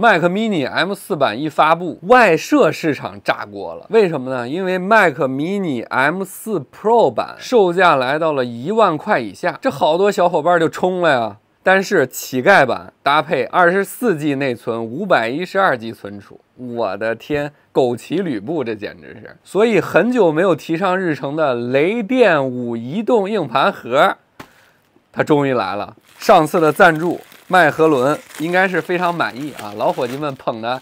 Mac Mini M4 版一发布，外设市场炸锅了。为什么呢？因为 Mac Mini M4 Pro 版售价来到了一万块以下，这好多小伙伴就冲了呀。但是乞丐版搭配二十四 G 内存、五百一十二 G 存储，我的天，狗骑吕布，这简直是！所以很久没有提上日程的雷电五移动硬盘盒，它终于来了。上次的赞助。迈和伦应该是非常满意啊，老伙计们捧得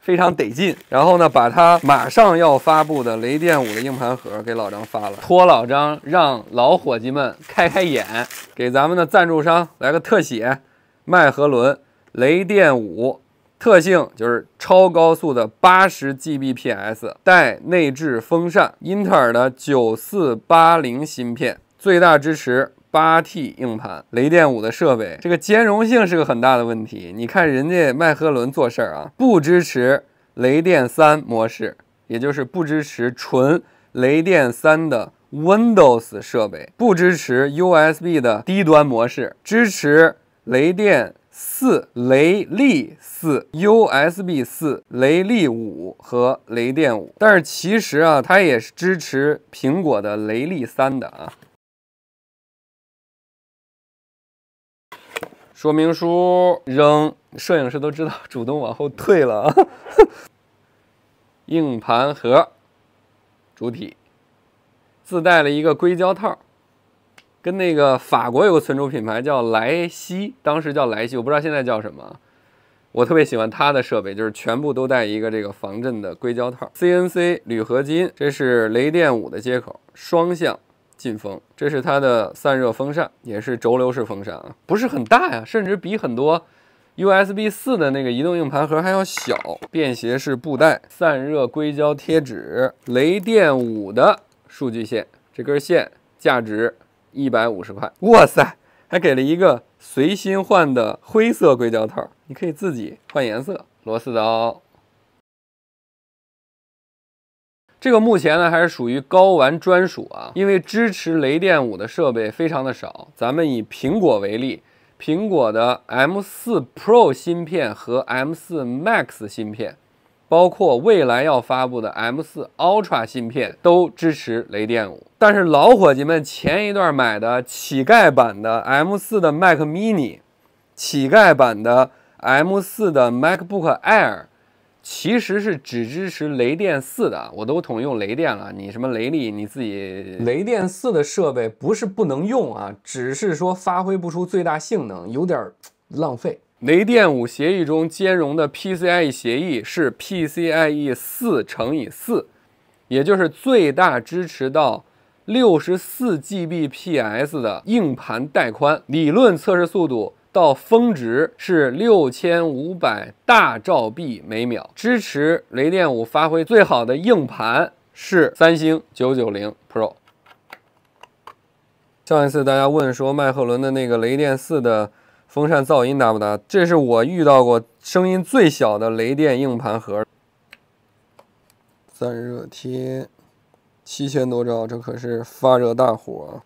非常得劲。然后呢，把他马上要发布的雷电五的硬盘盒给老张发了，托老张让老伙计们开开眼，给咱们的赞助商来个特写。迈和伦雷电五特性就是超高速的八十 Gbps，带内置风扇，英特尔的九四八零芯片，最大支持。八 T 硬盘，雷电五的设备，这个兼容性是个很大的问题。你看人家迈赫伦做事儿啊，不支持雷电三模式，也就是不支持纯雷电三的 Windows 设备，不支持 USB 的低端模式，支持雷电四、雷利四、USB 四、雷利五和雷电五。但是其实啊，它也是支持苹果的雷利三的啊。说明书扔，摄影师都知道，主动往后退了啊。硬盘盒主体自带了一个硅胶套，跟那个法国有个存储品牌叫莱西，当时叫莱西，我不知道现在叫什么。我特别喜欢它的设备，就是全部都带一个这个防震的硅胶套。CNC 铝合金，这是雷电五的接口，双向。进风，这是它的散热风扇，也是轴流式风扇啊，不是很大呀，甚至比很多 USB 四的那个移动硬盘盒还要小。便携式布袋、散热硅胶贴纸、雷电五的数据线，这根线价值一百五十块。哇塞，还给了一个随心换的灰色硅胶套，你可以自己换颜色。螺丝刀。这个目前呢还是属于高玩专属啊，因为支持雷电五的设备非常的少。咱们以苹果为例，苹果的 M4 Pro 芯片和 M4 Max 芯片，包括未来要发布的 M4 Ultra 芯片都支持雷电五。但是老伙计们前一段买的乞丐版的 M4 的 Mac Mini，乞丐版的 M4 的 MacBook Air。其实是只支持雷电四的，我都统用雷电了。你什么雷力？你自己雷电四的设备不是不能用啊，只是说发挥不出最大性能，有点浪费。雷电五协议中兼容的 PCIe 协议是 PCIe 四乘以四，也就是最大支持到六十四 Gbps 的硬盘带宽理论测试速度。到峰值是六千五百大兆 b 每秒，支持雷电五发挥最好的硬盘是三星九九零 Pro。上一次大家问说迈赫伦的那个雷电四的风扇噪音大不大，这是我遇到过声音最小的雷电硬盘盒。散热贴。七千多兆，这可是发热大啊，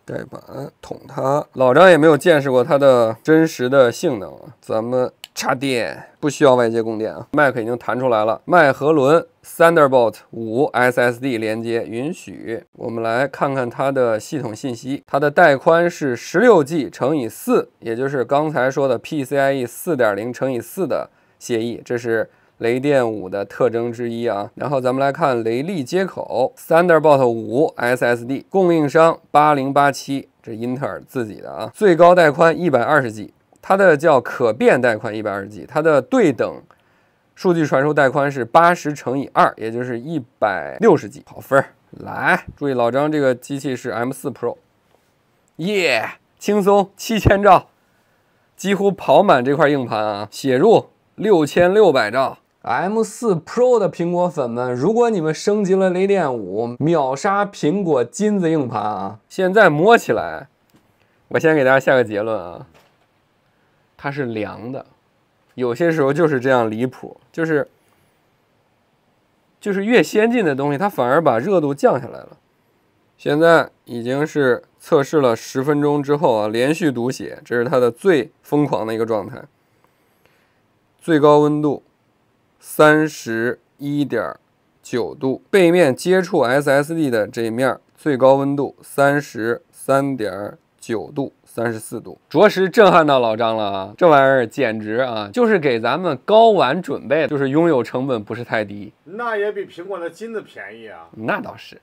盖板捅它，老张也没有见识过它的真实的性能啊。咱们插电，不需要外接供电啊。Mac 已经弹出来了，麦和伦 Thunderbolt 五 SSD 连接允许。我们来看看它的系统信息，它的带宽是十六 G 乘以四，也就是刚才说的 PCIe 四点零乘以四的协议。这是。雷电五的特征之一啊，然后咱们来看雷利接口 Thunderbolt 五 SSD，供应商八零八七，这英特尔自己的啊，最高带宽一百二十 G，它的叫可变带宽一百二十 G，它的对等数据传输带宽是八十乘以二，也就是一百六十 G，跑分儿来，注意老张这个机器是 M 四 Pro，耶，轻松七千兆，几乎跑满这块硬盘啊，写入六千六百兆。M 四 Pro 的苹果粉们，如果你们升级了雷电五，秒杀苹果金子硬盘啊！现在摸起来，我先给大家下个结论啊，它是凉的。有些时候就是这样离谱，就是就是越先进的东西，它反而把热度降下来了。现在已经是测试了十分钟之后啊，连续读写，这是它的最疯狂的一个状态，最高温度。三十一点九度，背面接触 SSD 的这一面最高温度三十三点九度，三十四度，着实震撼到老张了啊！这玩意儿简直啊，就是给咱们高玩准备的，就是拥有成本不是太低。那也比苹果的金子便宜啊！那倒是。